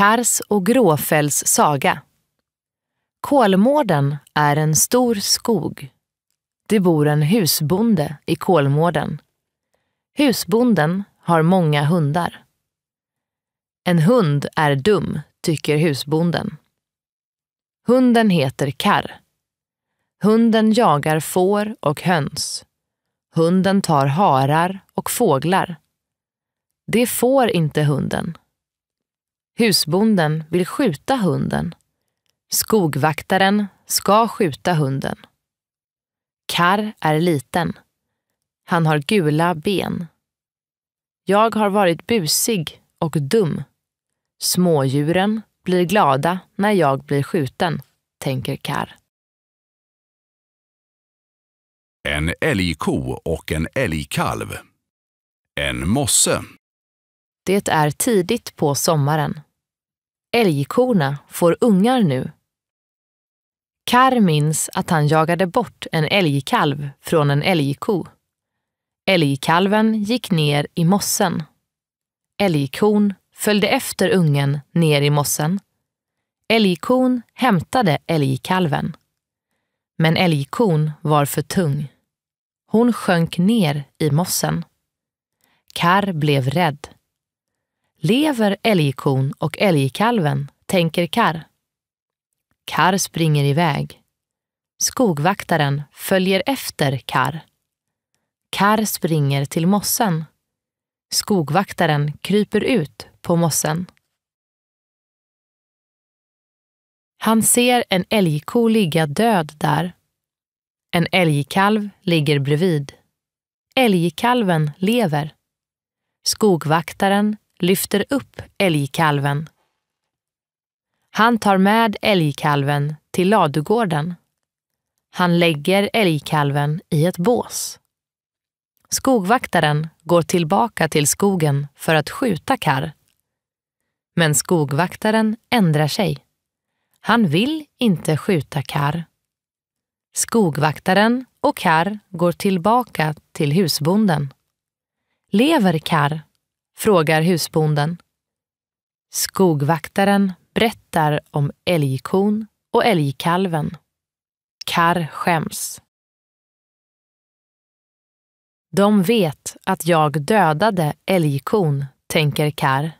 Kars och Gråfälls saga. Kolmården är en stor skog. Det bor en husbonde i Kolmården. Husbonden har många hundar. En hund är dum, tycker husbonden. Hunden heter Karr. Hunden jagar får och höns. Hunden tar harar och fåglar. Det får inte hunden. Husbonden vill skjuta hunden. Skogvaktaren ska skjuta hunden. Karr är liten. Han har gula ben. Jag har varit busig och dum. Smådjuren blir glada när jag blir skjuten, tänker Karr. En älgko och en älgkalv. En mosse. Det är tidigt på sommaren. Älgkorna får ungar nu. Kar minns att han jagade bort en älgkalv från en älgko. Älgkalven gick ner i mossen. Älgkon följde efter ungen ner i mossen. Älgkon hämtade älgkalven. Men älgkon var för tung. Hon sjönk ner i mossen. Kar blev rädd. Lever älgkon och älgkalven, tänker Karr. Karr springer iväg. Skogvaktaren följer efter Karr. Karr springer till mossen. Skogvaktaren kryper ut på mossen. Han ser en älgko ligga död där. En älgkalv ligger bredvid. Älgkalven lever. Skogvaktaren lyfter upp älgkalven. Han tar med älgkalven till ladugården. Han lägger älgkalven i ett bås. Skogvaktaren går tillbaka till skogen för att skjuta Karr. Men skogvaktaren ändrar sig. Han vill inte skjuta Karr. Skogvaktaren och Karr går tillbaka till husbonden. Lever Karr? frågar husbonden. Skogvaktaren berättar om älgkon och älgkalven. Karr skäms. De vet att jag dödade älgkon, tänker Karr.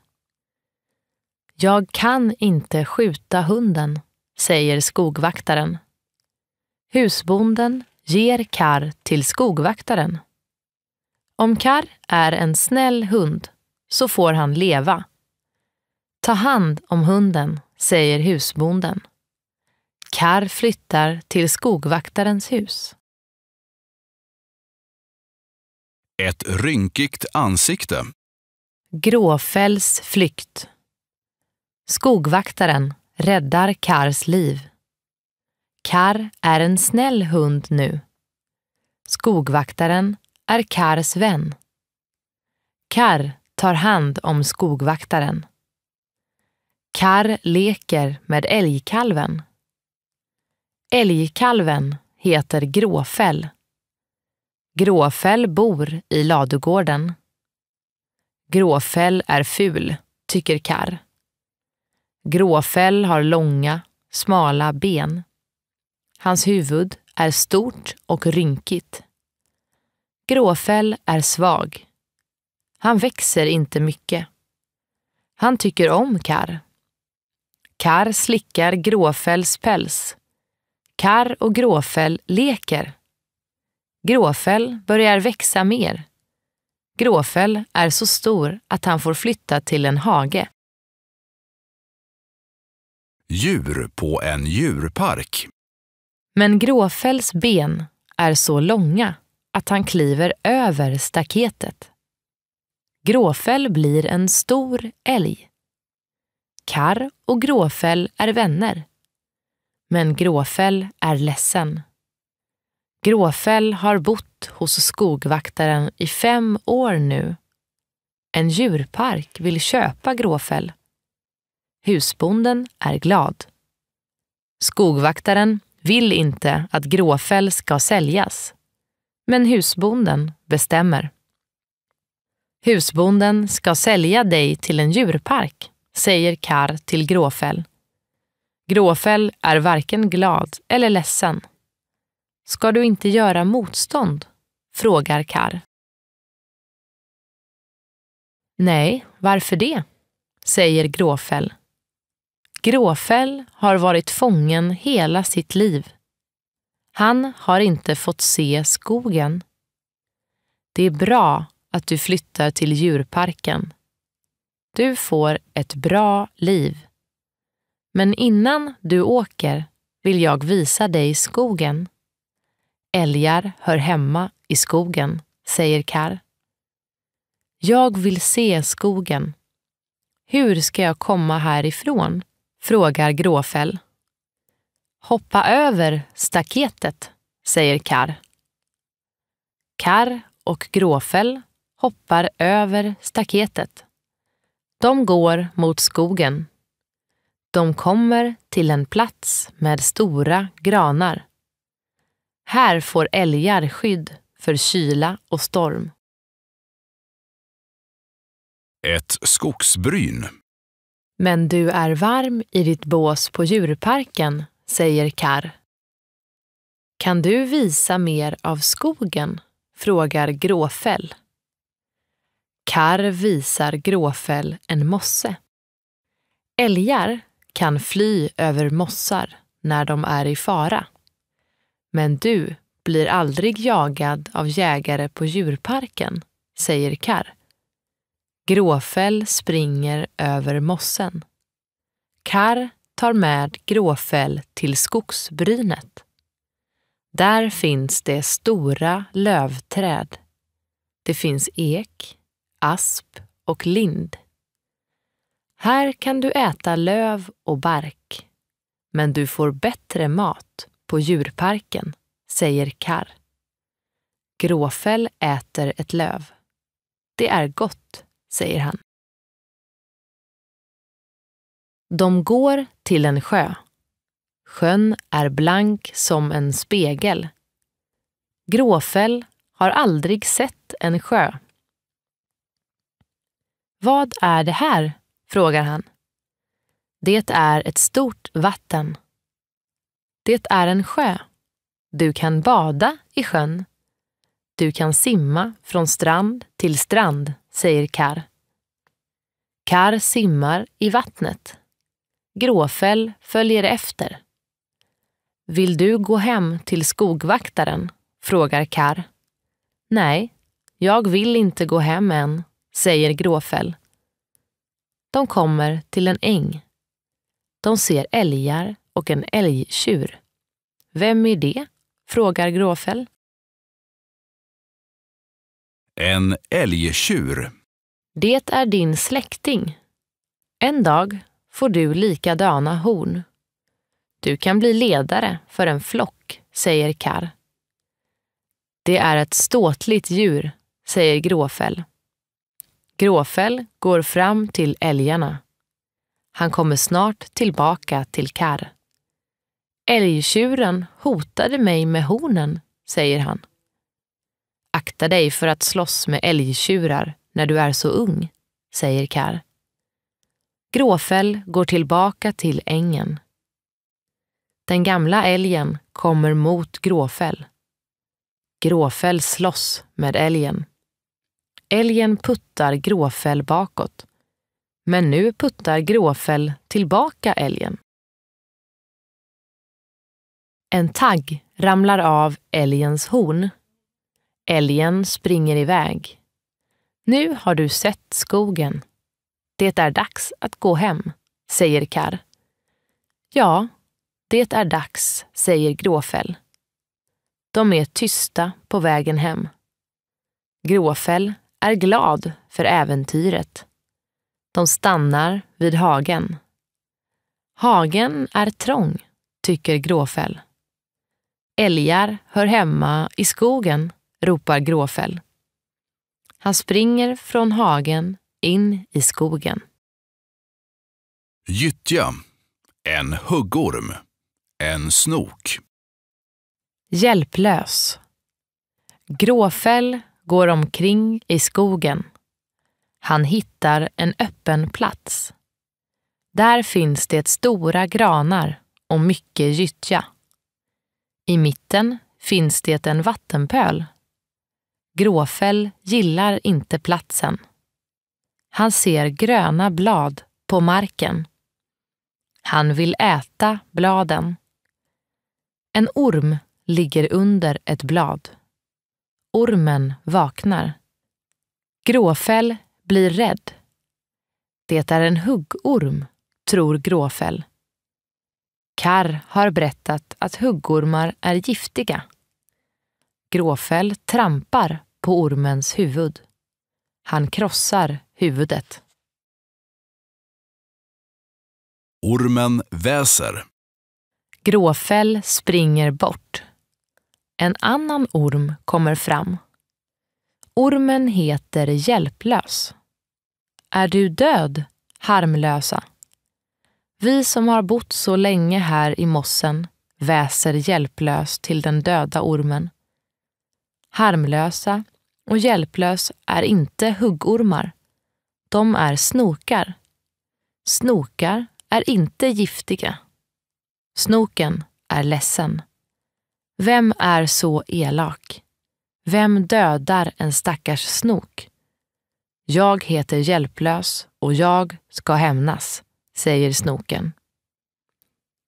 Jag kan inte skjuta hunden, säger skogvaktaren. Husbonden ger Karr till skogvaktaren. Om Karr är en snäll hund så får han leva. Ta hand om hunden, säger husbonden. Kar flyttar till skogvaktarens hus. Ett rynkigt ansikte. Gråfälls flykt. Skogvaktaren räddar Kars liv. Kar är en snäll hund nu. Skogvaktaren är Kars vän. Kar tar hand om skogvaktaren. Karr leker med älgkalven. Älgkalven heter Gråfäll. Gråfäll bor i ladugården. Gråfäll är ful, tycker Karr. Gråfäll har långa, smala ben. Hans huvud är stort och rynkigt. Gråfäll är svag. Han växer inte mycket. Han tycker om karr. Karr slickar Gråfälls päls. Karr och Gråfäll leker. Gråfäll börjar växa mer. Gråfäll är så stor att han får flytta till en hage. Djur på en djurpark. Men Gråfälls ben är så långa att han kliver över staketet. Gråfäll blir en stor älg. Karr och Gråfäll är vänner. Men Gråfäll är ledsen. Gråfäll har bott hos skogvaktaren i fem år nu. En djurpark vill köpa Gråfäll. Husbonden är glad. Skogvaktaren vill inte att Gråfäll ska säljas. Men husbonden bestämmer. Husbonden ska sälja dig till en djurpark, säger Kar till Gråfäll. Gråfäll är varken glad eller ledsen. Ska du inte göra motstånd? frågar Kar. Nej, varför det? säger Gråfäll. Gråfäll har varit fången hela sitt liv. Han har inte fått se skogen. Det är bra att du flyttar till djurparken. Du får ett bra liv. Men innan du åker vill jag visa dig skogen. Älgar hör hemma i skogen, säger Kar. Jag vill se skogen. Hur ska jag komma härifrån? frågar Gråfäll. Hoppa över staketet, säger Kar. Kar och Gråfäll hoppar över staketet. De går mot skogen. De kommer till en plats med stora granar. Här får älgar skydd för kyla och storm. Ett skogsbryn. Men du är varm i ditt bås på djurparken, säger Karr. Kan du visa mer av skogen? frågar Gråfäll. Karr visar gråfäll en mosse. Älgar kan fly över mossar när de är i fara. Men du blir aldrig jagad av jägare på djurparken, säger Karr. Gråfäll springer över mossen. Karr tar med Gråfäll till skogsbrynet. Där finns det stora lövträd. Det finns ek, asp och lind. Här kan du äta löv och bark, men du får bättre mat på djurparken, säger Karr. Gråfäll äter ett löv. Det är gott, säger han. De går till en sjö. Sjön är blank som en spegel. Gråfäll har aldrig sett en sjö vad är det här? frågar han. Det är ett stort vatten. Det är en sjö. Du kan bada i sjön. Du kan simma från strand till strand, säger Kar. Kar simmar i vattnet. Gråfäll följer efter. Vill du gå hem till skogvaktaren? frågar Kar. Nej, jag vill inte gå hem än, säger Gråfäll. De kommer till en äng. De ser älgar och en älgtjur. Vem är det? frågar Gråfäll. En älgtjur. Det är din släkting. En dag får du likadana horn. Du kan bli ledare för en flock, säger Karr. Det är ett ståtligt djur, säger Gråfäll. Gråfäll går fram till älgarna. Han kommer snart tillbaka till Kar. Älgtjuren hotade mig med hornen, säger han. Akta dig för att slåss med älgtjurar när du är så ung, säger Kar. Gråfäll går tillbaka till ängen. Den gamla älgen kommer mot Gråfäll. Gråfäll slåss med älgen. Älgen puttar Gråfäll bakåt. Men nu puttar Gråfäll tillbaka älgen. En tagg ramlar av älgens horn. Älgen springer iväg. Nu har du sett skogen. Det är dags att gå hem, säger Karr. Ja, det är dags, säger Gråfäll. De är tysta på vägen hem. Gråfäll är glad för äventyret. De stannar vid hagen. Hagen är trång, tycker Gråfäll. Älgar hör hemma i skogen, ropar Gråfäll. Han springer från hagen in i skogen. Gyttja, en huggorm, en snok. Hjälplös. Gråfäll går omkring i skogen. Han hittar en öppen plats. Där finns det stora granar och mycket gyttja. I mitten finns det en vattenpöl. Gråfäll gillar inte platsen. Han ser gröna blad på marken. Han vill äta bladen. En orm ligger under ett blad. Ormen vaknar. Gråfäll blir rädd. Det är en huggorm, tror Gråfäll. Karr har berättat att huggormar är giftiga. Gråfäll trampar på ormens huvud. Han krossar huvudet. Ormen väser. Gråfäll springer bort. En annan orm kommer fram. Ormen heter Hjälplös. Är du död, harmlösa? Vi som har bott så länge här i mossen väser hjälplös till den döda ormen. Harmlösa och hjälplös är inte huggormar. De är snokar. Snokar är inte giftiga. Snoken är ledsen. Vem är så elak? Vem dödar en stackars snok? Jag heter Hjälplös och jag ska hämnas, säger snoken.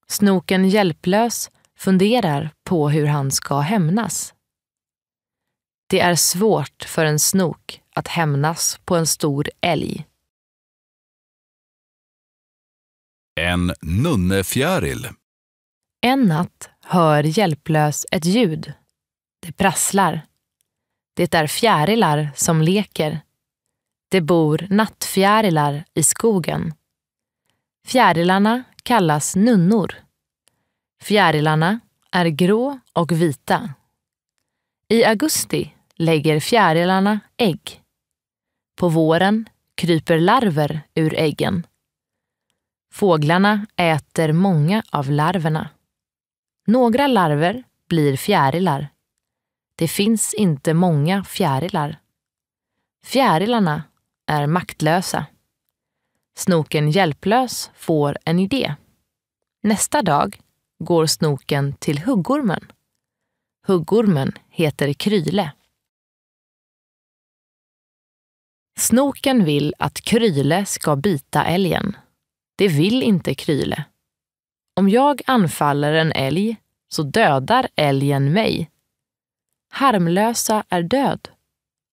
Snoken Hjälplös funderar på hur han ska hämnas. Det är svårt för en snok att hämnas på en stor älg. En nunnefjäril. En natt hör hjälplös ett ljud. Det prasslar. Det är fjärilar som leker. Det bor nattfjärilar i skogen. Fjärilarna kallas nunnor. Fjärilarna är grå och vita. I augusti lägger fjärilarna ägg. På våren kryper larver ur äggen. Fåglarna äter många av larverna. Några larver blir fjärilar. Det finns inte många fjärilar. Fjärilarna är maktlösa. Snoken hjälplös får en idé. Nästa dag går snoken till huggormen. Huggormen heter Kryle. Snoken vill att Kryle ska bita älgen. Det vill inte Kryle. Om jag anfaller en älg så dödar älgen mig. Harmlösa är död.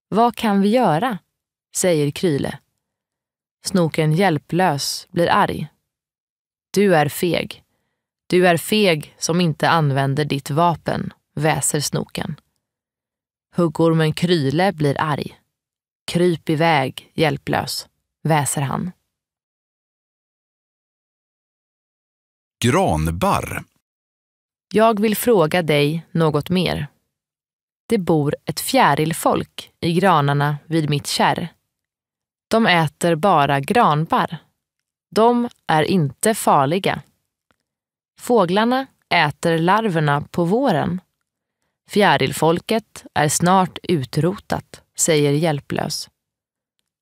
Vad kan vi göra? säger Kryle. Snoken hjälplös blir arg. Du är feg. Du är feg som inte använder ditt vapen, väser Snoken. Huggormen Kryle blir arg. Kryp iväg, hjälplös, väser han. Granbarr. Jag vill fråga dig något mer. Det bor ett fjärilfolk i granarna vid mitt kärr. De äter bara granbarr. De är inte farliga. Fåglarna äter larverna på våren. Fjärilfolket är snart utrotat, säger Hjälplös.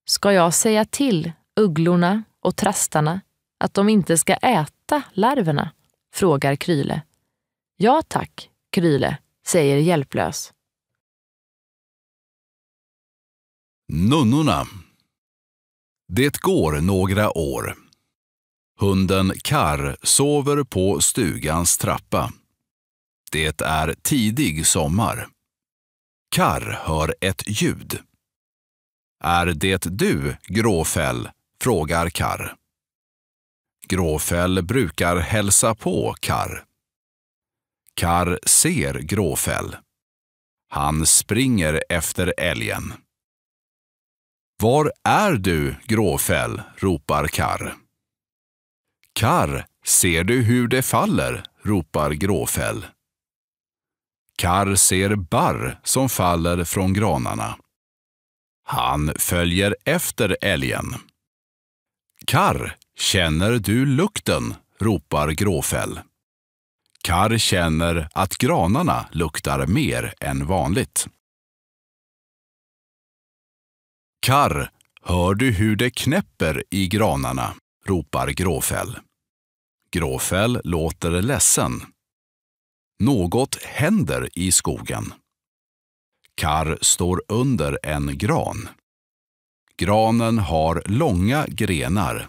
Ska jag säga till ugglorna och trastarna att de inte ska äta äta larverna? frågar Kryle. Ja tack, Kryle, säger Hjälplös. Nunnorna Det går några år. Hunden Karr sover på stugans trappa. Det är tidig sommar. Karr hör ett ljud. Är det du, Gråfäll? frågar Karr. Gråfäll brukar hälsa på Karr. Karr ser Gråfäll. Han springer efter älgen. Var är du, Gråfäll? ropar Karr. Karr, ser du hur det faller? ropar Gråfäll. Karr ser barr som faller från granarna. Han följer efter älgen. Karr, Känner du lukten? ropar Gråfäll. Karr känner att granarna luktar mer än vanligt. Karr, hör du hur det knäpper i granarna? ropar Gråfäll. Gråfäll låter ledsen. Något händer i skogen. Karr står under en gran. Granen har långa grenar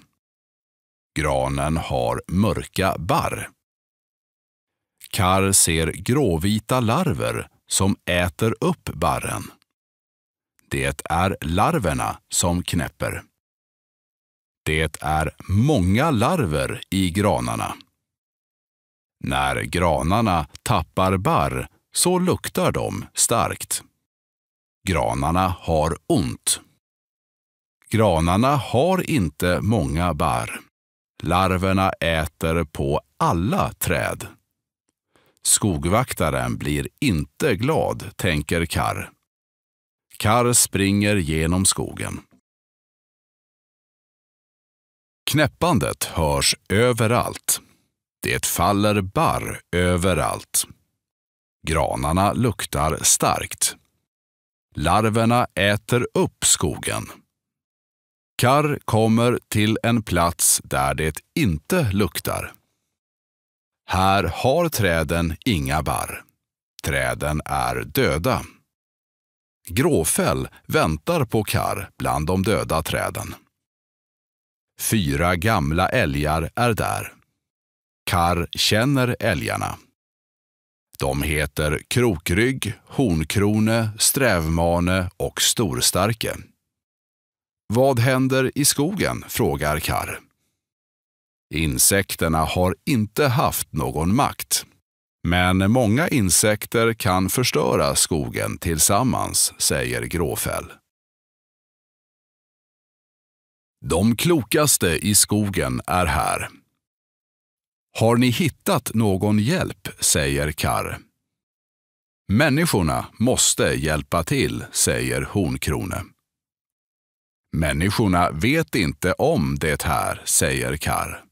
granen har mörka barr. Karr ser gråvita larver som äter upp barren. Det är larverna som knäpper. Det är många larver i granarna. När granarna tappar barr så luktar de starkt. Granarna har ont. Granarna har inte många barr. Larverna äter på alla träd. Skogvaktaren blir inte glad, tänker Karr. Karr springer genom skogen. Knäppandet hörs överallt. Det faller barr överallt. Granarna luktar starkt. Larverna äter upp skogen. Karr kommer till en plats där det inte luktar. Här har träden inga barr. Träden är döda. Gråfäll väntar på Karr bland de döda träden. Fyra gamla älgar är där. Karr känner älgarna. De heter Krokrygg, Hornkrone, Strävmane och Storstarke. Vad händer i skogen? frågar Karr. Insekterna har inte haft någon makt. Men många insekter kan förstöra skogen tillsammans, säger Gråfäll. De klokaste i skogen är här. Har ni hittat någon hjälp? säger Karr. Människorna måste hjälpa till, säger Hornkrone. Människorna vet inte om det här, säger Kar.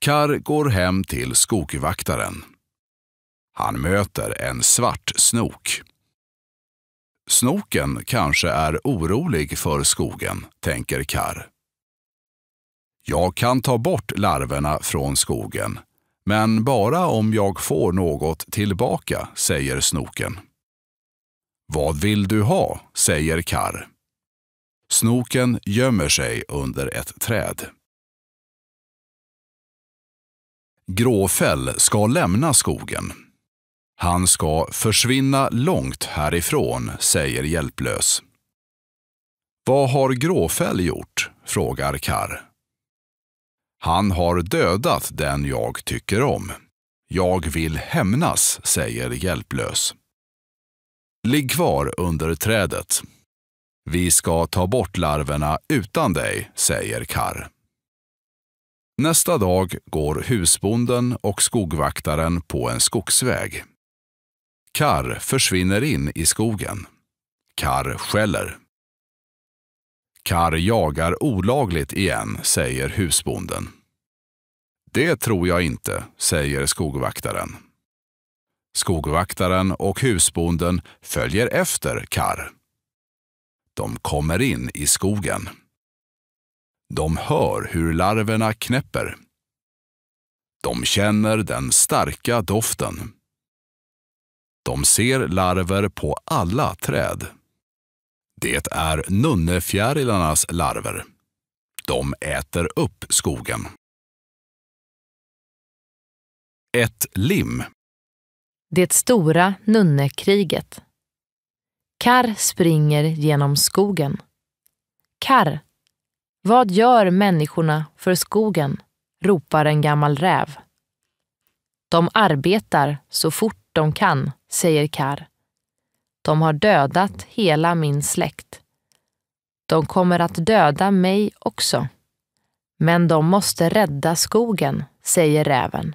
Kar går hem till skogvaktaren. Han möter en svart snok. Snoken kanske är orolig för skogen, tänker Kar. Jag kan ta bort larverna från skogen, men bara om jag får något tillbaka, säger snoken. Vad vill du ha? säger Kar. Snoken gömmer sig under ett träd. Gråfäll ska lämna skogen. Han ska försvinna långt härifrån, säger Hjälplös. Vad har Gråfäll gjort? frågar Karr. Han har dödat den jag tycker om. Jag vill hämnas, säger Hjälplös. Ligg kvar under trädet. Vi ska ta bort larverna utan dig, säger Karr. Nästa dag går husbonden och skogvaktaren på en skogsväg. Karr försvinner in i skogen. Karr skäller. Karr jagar olagligt igen, säger husbonden. Det tror jag inte, säger skogvaktaren. Skogvaktaren och husbonden följer efter Karr. De kommer in i skogen. De hör hur larverna knäpper. De känner den starka doften. De ser larver på alla träd. Det är nunnefjärilarnas larver. De äter upp skogen. Ett lim. Det stora nunnekriget. Kar springer genom skogen. Kar, vad gör människorna för skogen? ropar en gammal räv. De arbetar så fort de kan, säger Kar. De har dödat hela min släkt. De kommer att döda mig också. Men de måste rädda skogen, säger räven.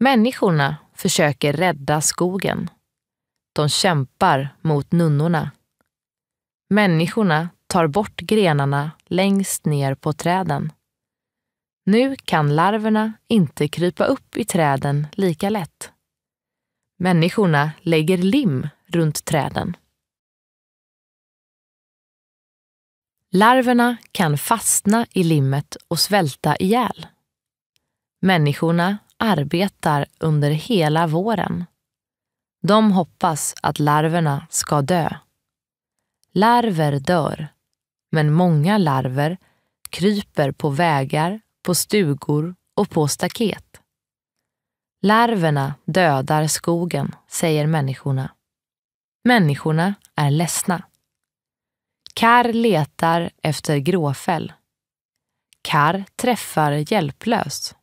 Människorna försöker rädda skogen de kämpar mot nunnorna. Människorna tar bort grenarna längst ner på träden. Nu kan larverna inte krypa upp i träden lika lätt. Människorna lägger lim runt träden. Larverna kan fastna i limmet och svälta ihjäl. Människorna arbetar under hela våren de hoppas att larverna ska dö. Larver dör, men många larver kryper på vägar, på stugor och på staket. Larverna dödar skogen, säger människorna. Människorna är ledsna. Kar letar efter gråfäll. Kar träffar hjälplös.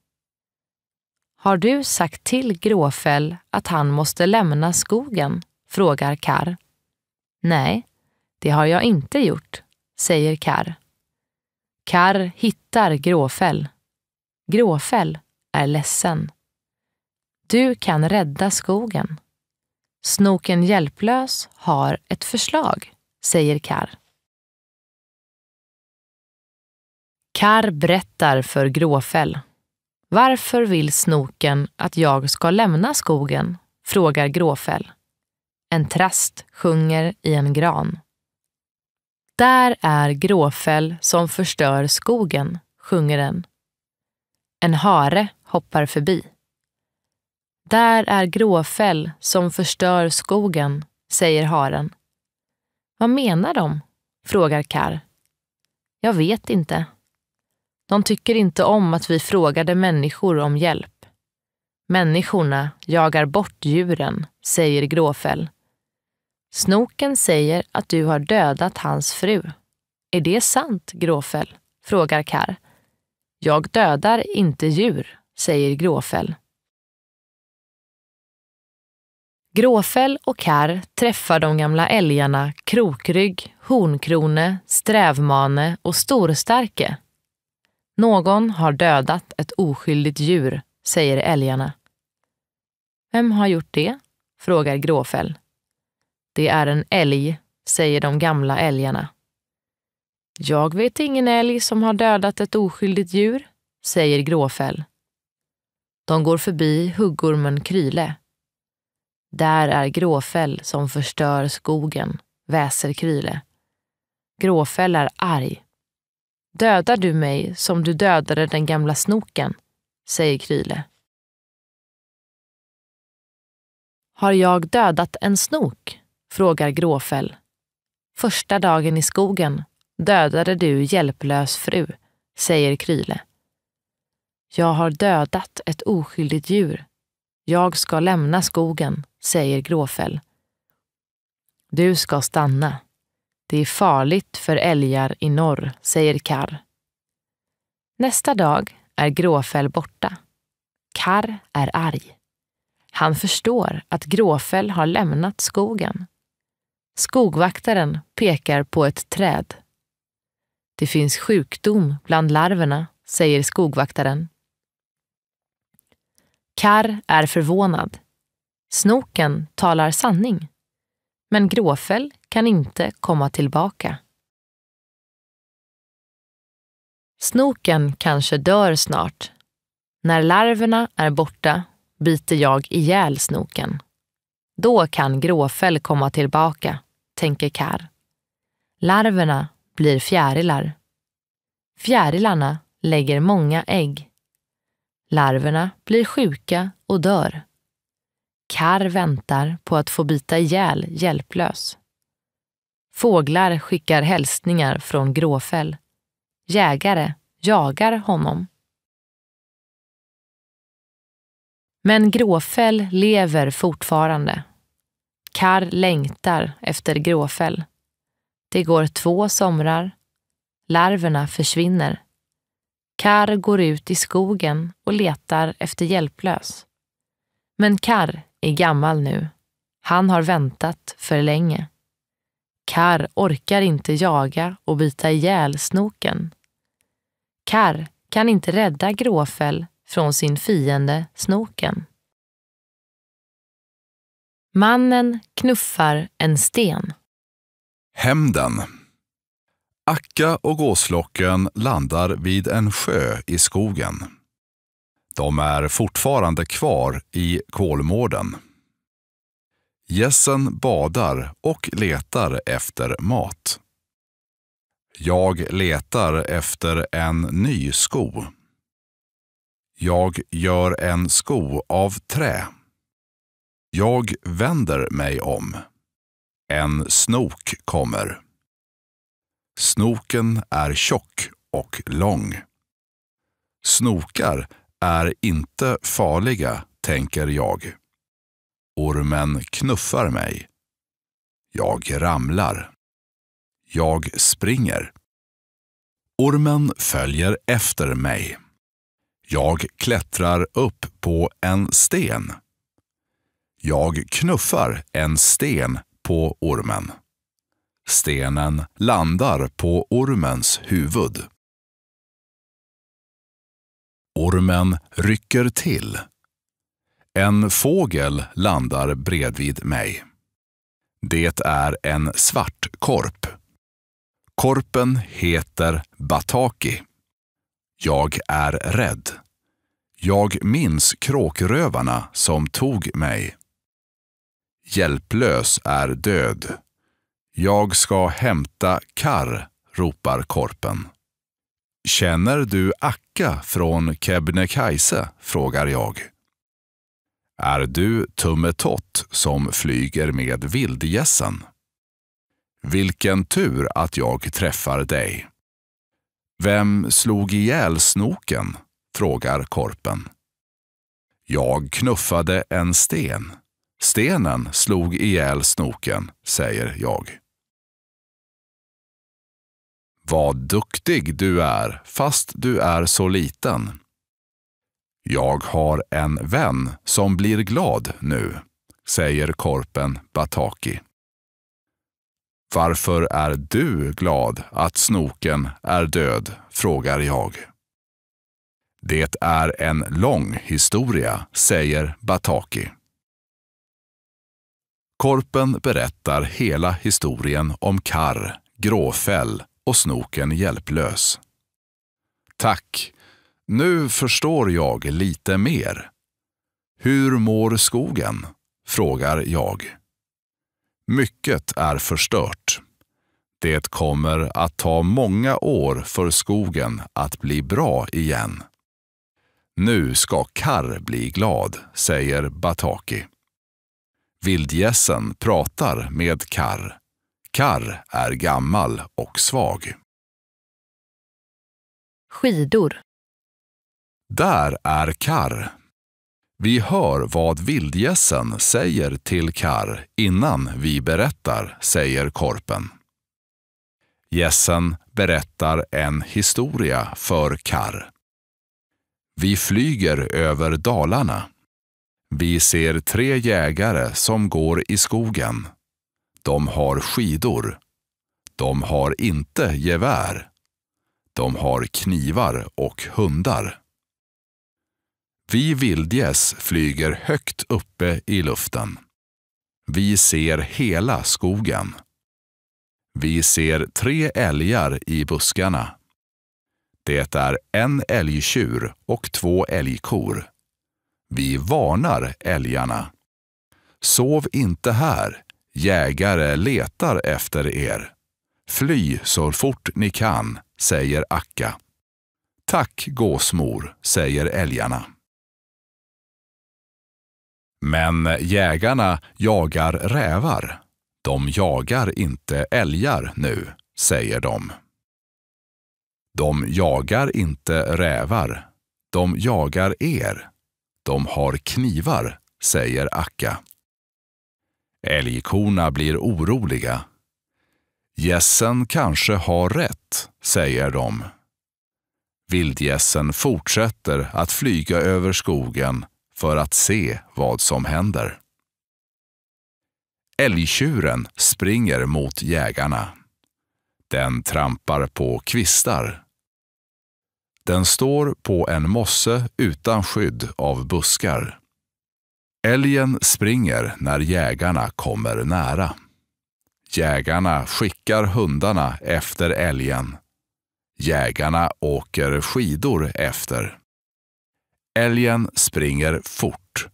Har du sagt till Gråfäll att han måste lämna skogen? frågar Kar. Nej, det har jag inte gjort, säger Kar. Kar hittar Gråfäll. Gråfäll är ledsen. Du kan rädda skogen. Snoken Hjälplös har ett förslag, säger Kar. Kar berättar för Gråfäll varför vill snoken att jag ska lämna skogen? frågar Gråfäll. En trast sjunger i en gran. Där är Gråfäll som förstör skogen, sjunger den. En hare hoppar förbi. Där är Gråfäll som förstör skogen, säger haren. Vad menar de? frågar Kar. Jag vet inte. De tycker inte om att vi frågade människor om hjälp. Människorna jagar bort djuren, säger Gråfäll. Snoken säger att du har dödat hans fru. Är det sant, Gråfäll? frågar Kar. Jag dödar inte djur, säger Gråfäll. Gråfäll och Kar träffar de gamla älgarna Krokrygg, Hornkrone, Strävmane och Storstarke någon har dödat ett oskyldigt djur, säger älgarna. Vem har gjort det? frågar Gråfäll. Det är en älg, säger de gamla älgarna. Jag vet ingen älg som har dödat ett oskyldigt djur, säger Gråfäll. De går förbi huggormen Kryle. Där är Gråfäll som förstör skogen, väser Kryle. Gråfäll är arg. Dödar du mig som du dödade den gamla snoken, säger Kryle. Har jag dödat en snok? frågar Gråfäll. Första dagen i skogen dödade du hjälplös fru, säger Kryle. Jag har dödat ett oskyldigt djur. Jag ska lämna skogen, säger Gråfäll. Du ska stanna, det är farligt för älgar i norr, säger Karr. Nästa dag är Gråfäll borta. Karr är arg. Han förstår att Gråfäll har lämnat skogen. Skogvaktaren pekar på ett träd. Det finns sjukdom bland larverna, säger skogvaktaren. Karr är förvånad. Snoken talar sanning. Men Gråfäll kan inte komma tillbaka. Snoken kanske dör snart. När larverna är borta biter jag ihjäl snoken. Då kan gråfäll komma tillbaka, tänker Kar. Larverna blir fjärilar. Fjärilarna lägger många ägg. Larverna blir sjuka och dör. Karr väntar på att få bita ihjäl hjälplös. Fåglar skickar hälsningar från Gråfäll. Jägare jagar honom. Men Gråfäll lever fortfarande. Karr längtar efter Gråfäll. Det går två somrar. Larverna försvinner. Karr går ut i skogen och letar efter Hjälplös. Men Karr är gammal nu. Han har väntat för länge. Kar orkar inte jaga och bita ihjäl snoken. Kar kan inte rädda Gråfäll från sin fiende snoken. Mannen knuffar en sten. Hämnden. Akka och gåslocken landar vid en sjö i skogen. De är fortfarande kvar i Kolmården. Gässen badar och letar efter mat. Jag letar efter en ny sko. Jag gör en sko av trä. Jag vänder mig om. En snok kommer. Snoken är tjock och lång. Snokar är inte farliga, tänker jag. Ormen knuffar mig. Jag ramlar. Jag springer. Ormen följer efter mig. Jag klättrar upp på en sten. Jag knuffar en sten på ormen. Stenen landar på ormens huvud. Ormen rycker till. En fågel landar bredvid mig. Det är en svartkorp. Korpen heter Bataki. Jag är rädd. Jag minns kråkrövarna som tog mig. Hjälplös är död. Jag ska hämta Karr, ropar korpen. Känner du Akka från Kebnekaise? frågar jag. Är du Tummetott som flyger med vildgässen? Vilken tur att jag träffar dig. Vem slog ihjäl snoken? frågar korpen. Jag knuffade en sten. Stenen slog ihjäl snoken, säger jag. Vad duktig du är, fast du är så liten. Jag har en vän som blir glad nu, säger korpen Bataki. Varför är du glad att snoken är död, frågar jag. Det är en lång historia, säger Bataki. Korpen berättar hela historien om Karr, Gråfäll och snoken hjälplös. Tack, nu förstår jag lite mer. Hur mår skogen? frågar jag. Mycket är förstört. Det kommer att ta många år för skogen att bli bra igen. Nu ska Karr bli glad, säger Bataki. Vildgässen pratar med Karr Karr är gammal och svag. Skidor. Där är Karr. Vi hör vad vildgässen säger till Karr innan vi berättar, säger korpen. Gässen berättar en historia för Karr. Vi flyger över Dalarna. Vi ser tre jägare som går i skogen de har skidor. De har inte gevär. De har knivar och hundar. Vi vildgäss flyger högt uppe i luften. Vi ser hela skogen. Vi ser tre älgar i buskarna. Det är en älgtjur och två älgkor. Vi varnar älgarna. Sov inte här. Jägare letar efter er. Fly så fort ni kan, säger Akka. Tack gåsmor, säger älgarna. Men jägarna jagar rävar. De jagar inte älgar nu, säger de. De jagar inte rävar. De jagar er. De har knivar, säger Akka. Älgkorna blir oroliga. Gässen kanske har rätt, säger de. Vildgässen fortsätter att flyga över skogen för att se vad som händer. Älgtjuren springer mot jägarna. Den trampar på kvistar. Den står på en mosse utan skydd av buskar. Älgen springer när jägarna kommer nära. Jägarna skickar hundarna efter älgen. Jägarna åker skidor efter. Älgen springer fort.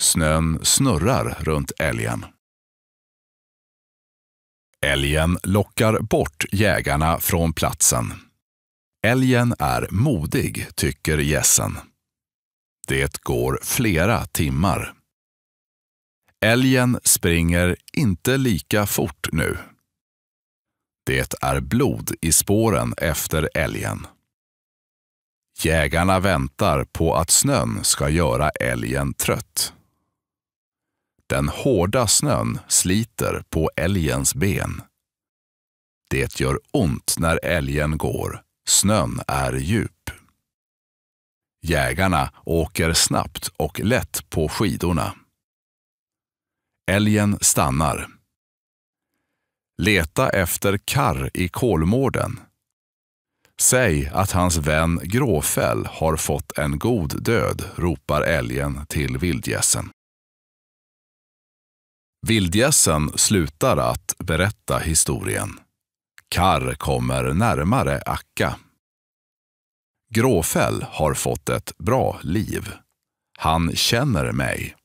Snön snurrar runt älgen. Älgen lockar bort jägarna från platsen. Älgen är modig, tycker gässen. Det går flera timmar. Älgen springer inte lika fort nu. Det är blod i spåren efter älgen. Jägarna väntar på att snön ska göra älgen trött. Den hårda snön sliter på älgens ben. Det gör ont när älgen går. Snön är djup. Jägarna åker snabbt och lätt på skidorna. Älgen stannar. Leta efter Karr i Kolmården. Säg att hans vän Gråfäll har fått en god död, ropar älgen till vildgässen. Vildgässen slutar att berätta historien. Karr kommer närmare Akka. Gråfäll har fått ett bra liv. Han känner mig.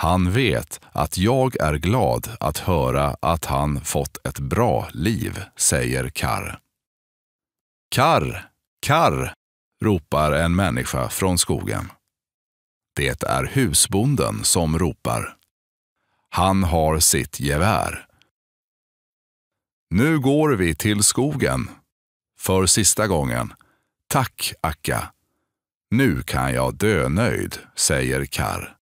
Han vet att jag är glad att höra att han fått ett bra liv, säger Karr. Karr, Karr, ropar en människa från skogen. Det är husbonden som ropar. Han har sitt gevär. Nu går vi till skogen. För sista gången. Tack, Akka. Nu kan jag dö nöjd, säger Karr.